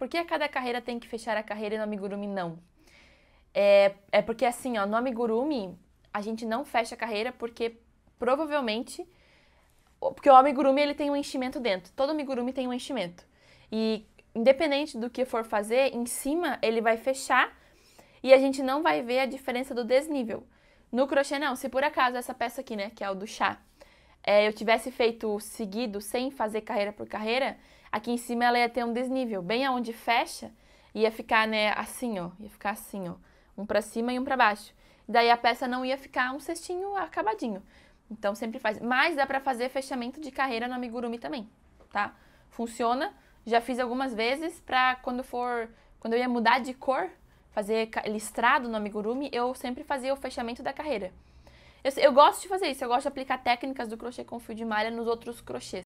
Por que cada carreira tem que fechar a carreira e no amigurumi não? É, é porque assim, ó, no amigurumi a gente não fecha a carreira porque provavelmente porque o amigurumi ele tem um enchimento dentro. Todo amigurumi tem um enchimento. E independente do que for fazer, em cima ele vai fechar e a gente não vai ver a diferença do desnível. No crochê não, se por acaso essa peça aqui, né, que é o do chá, é, eu tivesse feito seguido, sem fazer carreira por carreira, aqui em cima ela ia ter um desnível. Bem aonde fecha, ia ficar né, assim, ó. Ia ficar assim, ó. Um para cima e um para baixo. Daí a peça não ia ficar um cestinho acabadinho. Então sempre faz. Mas dá para fazer fechamento de carreira no amigurumi também, tá? Funciona. Já fiz algumas vezes para quando for, quando eu ia mudar de cor, fazer listrado no amigurumi, eu sempre fazia o fechamento da carreira. Eu, eu gosto de fazer isso, eu gosto de aplicar técnicas do crochê com fio de malha nos outros crochês.